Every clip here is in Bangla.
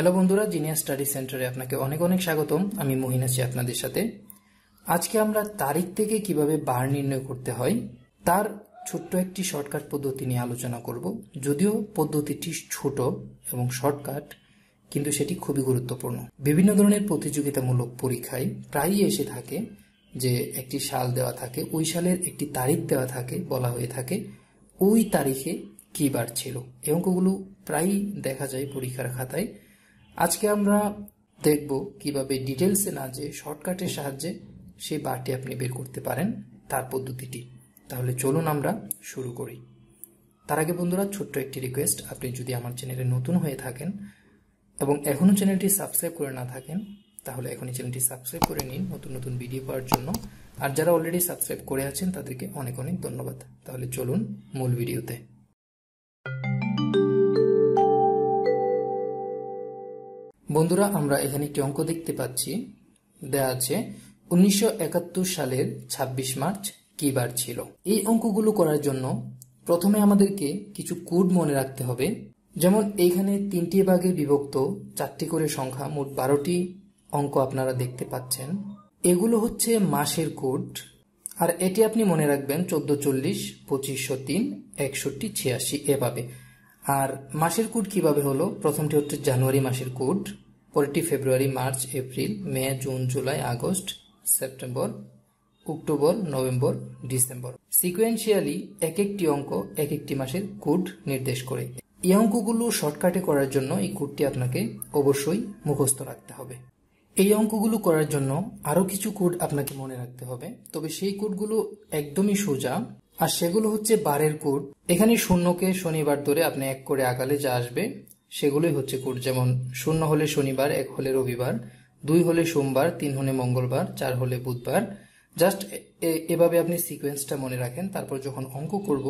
হ্যালো বন্ধুরা জিনিয়া স্টাডি সেন্টারে আপনাকে অনেক অনেক স্বাগতম আমি মহিন আপনাদের সাথে আজকে আমরা তারিখ থেকে কিভাবে বার নির্ণয় করতে হয় তার ছোট্ট একটি শর্টকাট পদ্ধতি নিয়ে আলোচনা করব যদিও পদ্ধতিটি ছোট এবং শর্টকাট কিন্তু সেটি খুবই গুরুত্বপূর্ণ বিভিন্ন ধরনের প্রতিযোগিতামূলক পরীক্ষায় প্রায়ই এসে থাকে যে একটি সাল দেওয়া থাকে ওই সালের একটি তারিখ দেওয়া থাকে বলা হয়ে থাকে ওই তারিখে কী বার ছিল এবং ওগুলো প্রায়ই দেখা যায় পরীক্ষার খাতায় আজকে আমরা দেখব কিভাবে ডিটেলসে না যে শর্টকাটের সাহায্যে সেই বারটি আপনি বের করতে পারেন তার পদ্ধতিটি তাহলে চলুন আমরা শুরু করি তার আগে বন্ধুরা ছোট্ট একটি রিকোয়েস্ট আপনি যদি আমার চ্যানেলে নতুন হয়ে থাকেন এবং এখনও চ্যানেলটি সাবস্ক্রাইব করে না থাকেন তাহলে এখনই চ্যানেলটি সাবস্ক্রাইব করে নিন নতুন নতুন ভিডিও পাওয়ার জন্য আর যারা অলরেডি সাবস্ক্রাইব করে আছেন তাদেরকে অনেক অনেক ধন্যবাদ তাহলে চলুন মূল ভিডিওতে বন্ধুরা আমরা এখানে একটি অঙ্ক দেখতে পাচ্ছি দেয়া আছে উনিশশো সালের ২৬ মার্চ কি বার ছিল এই অঙ্কগুলো করার জন্য প্রথমে আমাদেরকে কিছু কোড মনে রাখতে হবে যেমন এইখানে তিনটি ভাগে বিভক্ত চারটি করে সংখ্যা মোট বারোটি অঙ্ক আপনারা দেখতে পাচ্ছেন এগুলো হচ্ছে মাসের কোড আর এটি আপনি মনে রাখবেন চোদ্দ চল্লিশ পঁচিশশো তিন একষট্টি ছিয়াশি এভাবে আর মাসের কোড কিভাবে হলো প্রথমটি হচ্ছে জানুয়ারি মাসের কোড পরেরটি February March April May June July August September October November December sequentially এক একটি অঙ্ক এক একটি মাসের কোড নির্দেশ করে এই অঙ্কগুলো শর্টকাটে করার জন্য এই কোডটি আপনাকে অবশ্যই মুখস্থ রাখতে হবে এই অঙ্কগুলো করার জন্য আরও কিছু কোড আপনাকে মনে রাখতে হবে তবে সেই কোডগুলো একদমই সোজা আর সেগুলো হচ্ছে বারের কোড এখানে শূন্যকে শনিবার ধরে আপনি এক করে আগালে যা আসবে সেগুলোই হচ্ছে কোড যেমন শূন্য হলে শনিবার এক হলে রবিবার দুই হলে সোমবার তিন হলে মঙ্গলবার চার হলে বুধবার জাস্ট এভাবে আপনি সিকোয়েন্সটা মনে রাখেন তারপর যখন অঙ্ক করব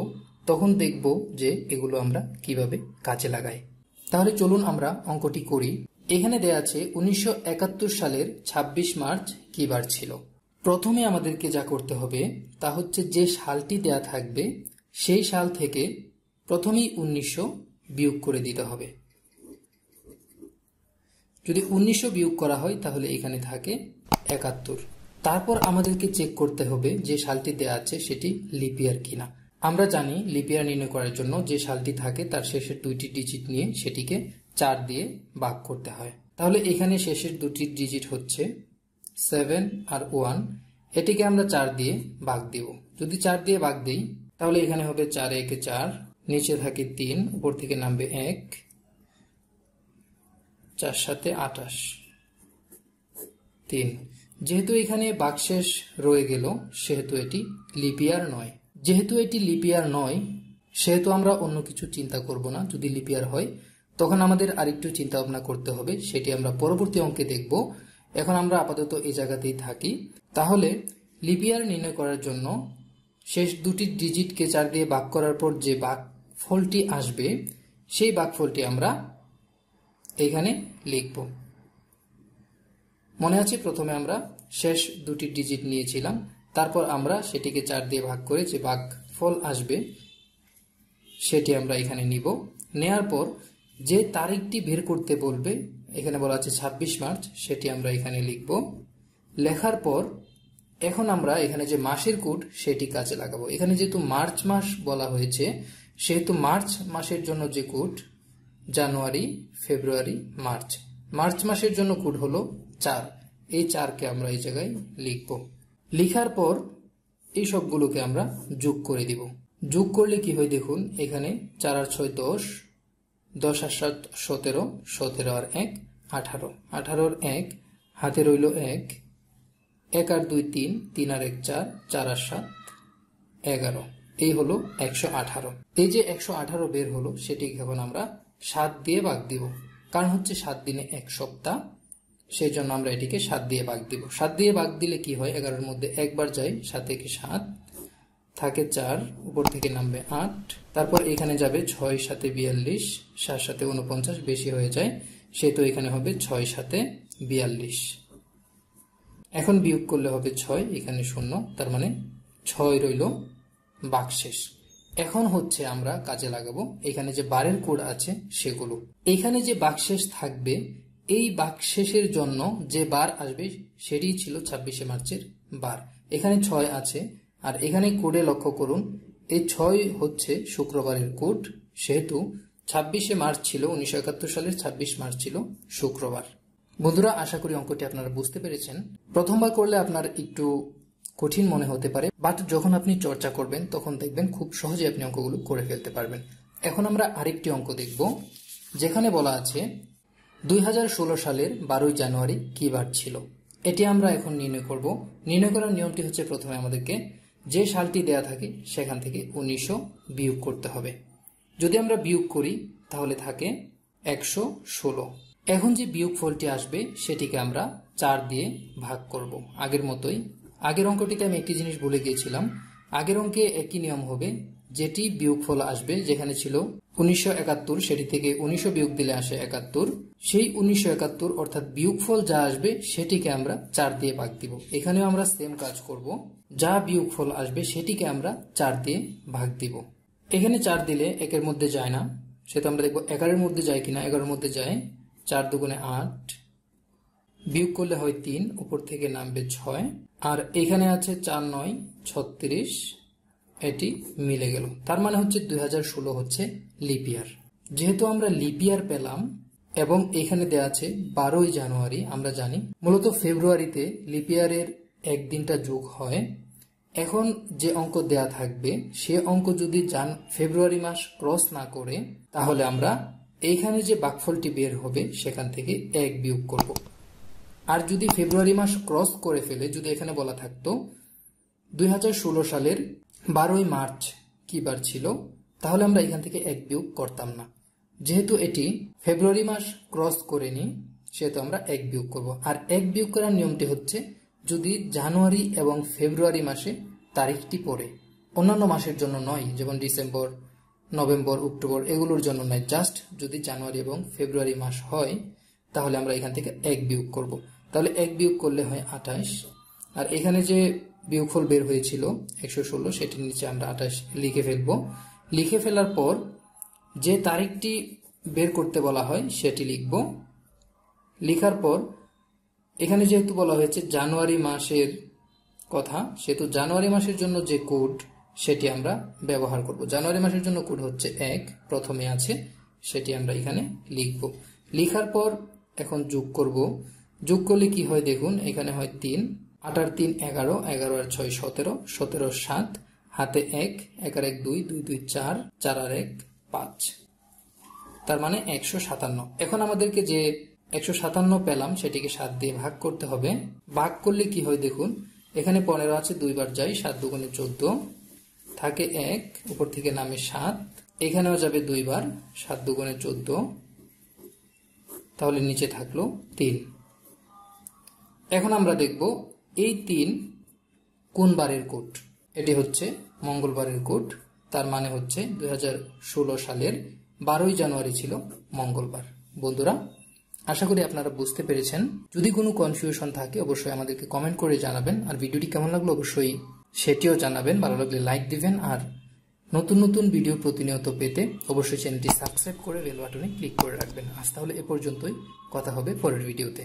তখন দেখব যে এগুলো আমরা কিভাবে কাজে লাগাই তাহলে চলুন আমরা অঙ্কটি করি এখানে দেয়া আছে উনিশশো সালের ২৬ মার্চ কিবার বার ছিল প্রথমে আমাদেরকে যা করতে হবে তা হচ্ছে যে সালটি দেয়া থাকবে সেই সাল থেকে প্রথমেই উনিশশো বিয়োগ করে দিতে হবে যদি উনিশশো বিয়োগ করা হয় তাহলে এখানে থাকে একাত্তর তারপর আমাদেরকে চেক করতে হবে যে সালটি দেয়া আছে সেটি লিপিয়ার কিনা আমরা জানি লিপিয়ার নির্ণয় করার জন্য যে সালটি থাকে তার শেষের দুইটি ডিজিট নিয়ে সেটিকে চার দিয়ে ভাগ করতে হয় তাহলে এখানে শেষের দুটি ডিজিট হচ্ছে সেভেন আর ওয়ান এটিকে আমরা চার দিয়ে ভাগ দিব যদি চার দিয়ে ভাগ দিই তাহলে এখানে হবে চার একে চার নিচে থাকে তিন উপর থেকে নামবে এক চার সাথে আঠাশ তিন যেহেতু এখানে বাকশেষ রয়ে গেল সেহেতু এটি লিপিয়ার নয় যেহেতু এটি লিপিয়ার নয় সেহেতু আমরা অন্য কিছু চিন্তা করব না যদি লিপিয়ার হয় তখন আমাদের আরেকটু চিন্তা ভাবনা করতে হবে সেটি আমরা পরবর্তী অঙ্কে দেখব এখন আমরা আপাতত এই জায়গাতেই থাকি তাহলে লিপিয়ার নির্ণয় করার জন্য শেষ দুটি ডিজিটকে চার দিয়ে ভাগ করার পর যে ফলটি আসবে সেই ফলটি আমরা এখানে লিখব মনে আছে প্রথমে আমরা শেষ দুটি ডিজিট নিয়েছিলাম তারপর আমরা সেটিকে চার দিয়ে ভাগ করে যে ফল আসবে সেটি আমরা এখানে নিব নেয়ার পর যে তারিখটি বের করতে বলবে এখানে বলা আছে ছাব্বিশ মার্চ সেটি আমরা এখানে লিখব লেখার পর এখন আমরা এখানে যে মাসের কোড সেটি কাজে লাগাবো এখানে যেহেতু মার্চ মাস বলা হয়েছে সেহেতু মার্চ মাসের জন্য যে code January February March March মাসের জন্য কোড হলো চার এই চারকে আমরা এই জায়গায় লিখব লিখার পর এই সবগুলোকে আমরা যোগ করে দিব যোগ করলে কি হয় দেখুন এখানে চার আর ছয় দশ দশ আর সাত সতেরো সতেরো আর এক আঠারো আঠারোর এক হাতে রইল এক এক আর দুই তিন তিন আর এক চার চার আর সাত এগারো এই হলো একশো আঠারো এই যে একশো আঠারো বের হলো সেটি এখন আমরা সাত দিয়ে ভাগ দিব কারণ হচ্ছে সাত দিনে এক সপ্তাহ সেই জন্য আমরা এটিকে সাত দিয়ে ভাগ দিব সাত দিয়ে ভাগ দিলে কি হয় এগারোর মধ্যে একবার যাই সাত একে সাত থাকে চার উপর থেকে নামবে আট তারপর এখানে যাবে ছয় সাথে বিয়াল্লিশ সাত সাথে উনপঞ্চাশ বেশি হয়ে যায় সে তো এখানে হবে ছয় সাথে বিয়াল্লিশ এখন বিয়োগ করলে হবে ছয় এখানে শূন্য তার মানে ছয় রইল বাকশেষ এখন হচ্ছে আমরা কাজে লাগাবো এখানে যে বারের কোড আছে সেগুলো এখানে যে বাকশেষ থাকবে এই বাকশেষের জন্য যে বার আসবে সেটি ছিল ছাব্বিশে মার্চের বার এখানে ছয় আছে আর এখানে কোডে লক্ষ্য করুন এই ছয় হচ্ছে শুক্রবারের কোড সেহেতু ছাব্বিশে মার্চ ছিল উনিশশো একাত্তর সালের ছাব্বিশ মার্চ ছিল শুক্রবার বন্ধুরা আশা করি অঙ্কটি আপনারা বুঝতে পেরেছেন প্রথমবার করলে আপনার একটু কঠিন মনে হতে পারে বাট যখন আপনি চর্চা করবেন তখন দেখবেন খুব সহজে আপনি অঙ্কগুলো করে ফেলতে পারবেন এখন আমরা আরেকটি অঙ্ক দেখব যেখানে বলা আছে দুই সালের বারোই জানুয়ারি কি বার ছিল এটি আমরা এখন নির্ণয় করব নির্ণয় করার নিয়মটি হচ্ছে প্রথমে আমাদেরকে যে সালটি দেয়া থাকে সেখান থেকে উনিশশো বিয়োগ করতে হবে যদি আমরা বিয়োগ করি তাহলে থাকে একশো ষোলো এখন যে বিয়োগ ফলটি আসবে সেটিকে আমরা চার দিয়ে ভাগ করব আগের মতোই আগের অঙ্কটিতে আমি একটি জিনিস বলে গিয়েছিলাম আগের অঙ্কে একই নিয়ম হবে যেটি বিয়োগফল আসবে যেখানে ছিল উনিশশো একাত্তর সেটি থেকে উনিশশো বিয়োগ দিলে আসে একাত্তর সেই উনিশশো একাত্তর অর্থাৎ বিয়োগফল যা আসবে সেটিকে আমরা চার দিয়ে ভাগ দিব এখানেও আমরা সেম কাজ করব যা বিয়োগফল আসবে সেটিকে আমরা চার দিয়ে ভাগ দিব এখানে চার দিলে একের মধ্যে যায় না সেটা আমরা দেখবো এগারোর মধ্যে যায় কিনা এগারোর মধ্যে যায় চার দুগুণে আট বিয়োগ করলে হয় তিন উপর থেকে নামবে ছয় আর এখানে আছে চার নয় ছত্রিশ এটি মিলে গেল তার মানে হচ্ছে দুই হচ্ছে লিপিয়ার যেহেতু আমরা লিপিয়ার পেলাম এবং এখানে দেওয়া আছে বারোই জানুয়ারি আমরা জানি মূলত ফেব্রুয়ারিতে লিপিয়ারের একদিনটা যোগ হয় এখন যে অঙ্ক দেয়া থাকবে সে অঙ্ক যদি জান ফেব্রুয়ারি মাস ক্রস না করে তাহলে আমরা এইখানে যে বাকফলটি বের হবে সেখান থেকে এক বিয়োগ করব আর যদি ফেব্রুয়ারি মাস ক্রস করে ফেলে যদি এখানে বলা থাকতো দুই সালের বারোই মার্চ কিবার বার ছিল তাহলে আমরা এখান থেকে এক বিয়োগ করতাম না যেহেতু এটি ফেব্রুয়ারি মাস ক্রস করে নি সেহেতু আমরা এক বিয়োগ করব আর এক বিয়োগ করার নিয়মটি হচ্ছে যদি জানুয়ারি এবং ফেব্রুয়ারি মাসে তারিখটি পড়ে অন্যান্য মাসের জন্য নয় যেমন ডিসেম্বর নভেম্বর অক্টোবর এগুলোর জন্য নয় জাস্ট যদি জানুয়ারি এবং ফেব্রুয়ারি মাস হয় তাহলে আমরা এখান থেকে এক বিয়োগ করব তাহলে এক বিয়োগ করলে হয় আঠাশ আর এখানে যে বিয়োগফল বের হয়েছিল একশো ষোলো সেটির নিচে আমরা আঠাশ লিখে ফেলবো লিখে ফেলার পর যে তারিখটি বের করতে বলা হয় সেটি লিখব লিখার পর এখানে যেহেতু বলা হয়েছে জানুয়ারি মাসের কথা সেহেতু জানুয়ারি মাসের জন্য যে কোড সেটি আমরা ব্যবহার করব জানুয়ারি মাসের জন্য কোড হচ্ছে এক প্রথমে আছে সেটি আমরা এখানে লিখব লিখার পর এখন যোগ করব যোগ করলে কি হয় দেখুন এখানে হয় তিন আটার তিন এগারো এগারো আর ছয় সতেরো সতেরো সাত হাতে এক এক আর এক দুই দুই দুই চার চার আর এক পাঁচ তার মানে একশো সাতান্ন এখন আমাদেরকে যে একশো সাতান্ন পেলাম সেটিকে সাত দিয়ে ভাগ করতে হবে ভাগ করলে কি হয় দেখুন এখানে পনেরো আছে দুইবার যাই সাত দুগুণে চোদ্দ থাকে এক উপর থেকে নামে সাত এখানেও যাবে দুইবার সাত দুগুণে চোদ্দ তাহলে নিচে থাকলো তিন এখন আমরা দেখব এই তিন কোন বারের কোট এটি হচ্ছে মঙ্গলবারের কোট তার মানে হচ্ছে দুই সালের বারোই জানুয়ারি ছিল মঙ্গলবার বন্ধুরা আশা করি আপনারা বুঝতে পেরেছেন যদি কোনো কনফিউশন থাকে অবশ্যই আমাদেরকে কমেন্ট করে জানাবেন আর ভিডিওটি কেমন লাগলো অবশ্যই সেটিও জানাবেন ভালো লাগলে লাইক দিবেন আর নতুন নতুন ভিডিও প্রতিনিয়ত পেতে অবশ্যই চ্যানেলটি সাবস্ক্রাইব করে বেল বাটনে ক্লিক করে রাখবেন আজ তাহলে এ পর্যন্তই কথা হবে পরের ভিডিওতে